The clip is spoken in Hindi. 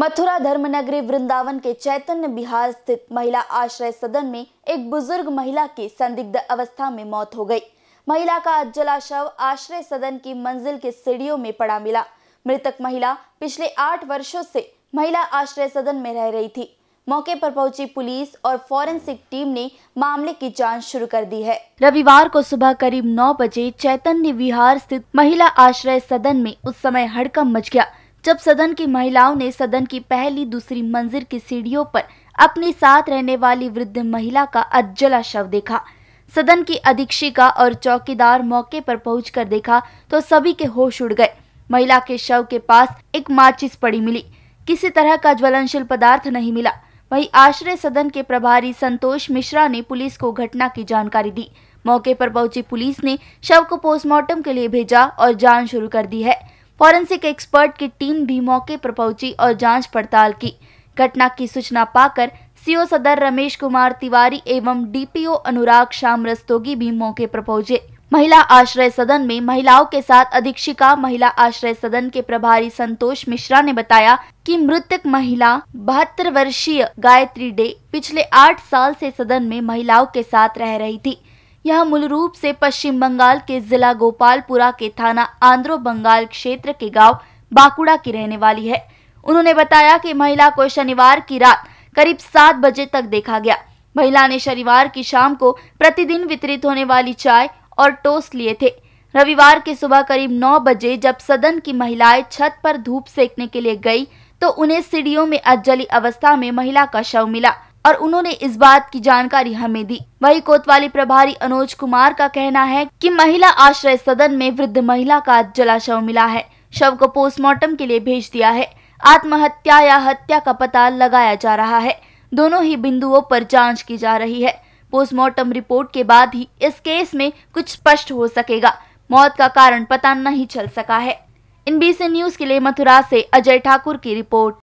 मथुरा धर्मनगरी वृंदावन के चैतन्य बिहार स्थित महिला आश्रय सदन में एक बुजुर्ग महिला की संदिग्ध अवस्था में मौत हो गई महिला का अज्जला शव आश्रय सदन की मंजिल के सीढ़ियों में पड़ा मिला मृतक महिला पिछले आठ वर्षों से महिला आश्रय सदन में रह रही थी मौके पर पहुंची पुलिस और फॉरेंसिक टीम ने मामले की जांच शुरू कर दी है रविवार को सुबह करीब 9 बजे चैतन्य विहार स्थित महिला आश्रय सदन में उस समय हड़कम मच गया जब सदन की महिलाओं ने सदन की पहली दूसरी मंजिल की सीढ़ियों पर अपने साथ रहने वाली वृद्ध महिला का अज्जला शव देखा सदन की अधीक्षिका और चौकीदार मौके पर पहुंचकर देखा तो सभी के होश उड़ गए महिला के शव के पास एक माचिस पड़ी मिली किसी तरह का ज्वलनशील पदार्थ नहीं मिला वही आश्रय सदन के प्रभारी संतोष मिश्रा ने पुलिस को घटना की जानकारी दी मौके पर पहुंची पुलिस ने शव को पोस्टमार्टम के लिए भेजा और जांच शुरू कर दी है फॉरेंसिक एक्सपर्ट की टीम भी मौके पर पहुंची और जांच पड़ताल की घटना की सूचना पाकर सीओ सदर रमेश कुमार तिवारी एवं डीपीओ अनुराग श्याम रस्तोगी भी मौके पर पहुंचे महिला आश्रय सदन में महिलाओं के साथ अधीक्षिका महिला आश्रय सदन के प्रभारी संतोष मिश्रा ने बताया कि मृतक महिला बहत्तर वर्षीय गायत्री डे पिछले आठ साल से सदन में महिलाओं के साथ रह रही थी यह मूल रूप से पश्चिम बंगाल के जिला गोपालपुरा के थाना आंध्रो बंगाल क्षेत्र के गांव बाकुड़ा की रहने वाली है उन्होंने बताया कि महिला को शनिवार की रात करीब सात बजे तक देखा गया महिला ने शनिवार की शाम को प्रतिदिन वितरित होने वाली चाय और टोस्ट लिए थे रविवार की सुबह करीब नौ बजे जब सदन की महिलाएं छत पर धूप सेकने के लिए गई तो उन्हें सीढ़ियों में अजली अवस्था में महिला का शव मिला और उन्होंने इस बात की जानकारी हमें दी वही कोतवाली प्रभारी अनोज कुमार का कहना है कि महिला आश्रय सदन में वृद्ध महिला का जलाशव मिला है शव को पोस्टमार्टम के लिए भेज दिया है आत्महत्या या हत्या का पता लगाया जा रहा है दोनों ही बिंदुओं पर जांच की जा रही है पोस्टमार्टम रिपोर्ट के बाद ही इस केस में कुछ स्पष्ट हो सकेगा मौत का कारण पता नहीं चल सका है इन बीसी न्यूज के लिए मथुरा से अजय ठाकुर की रिपोर्ट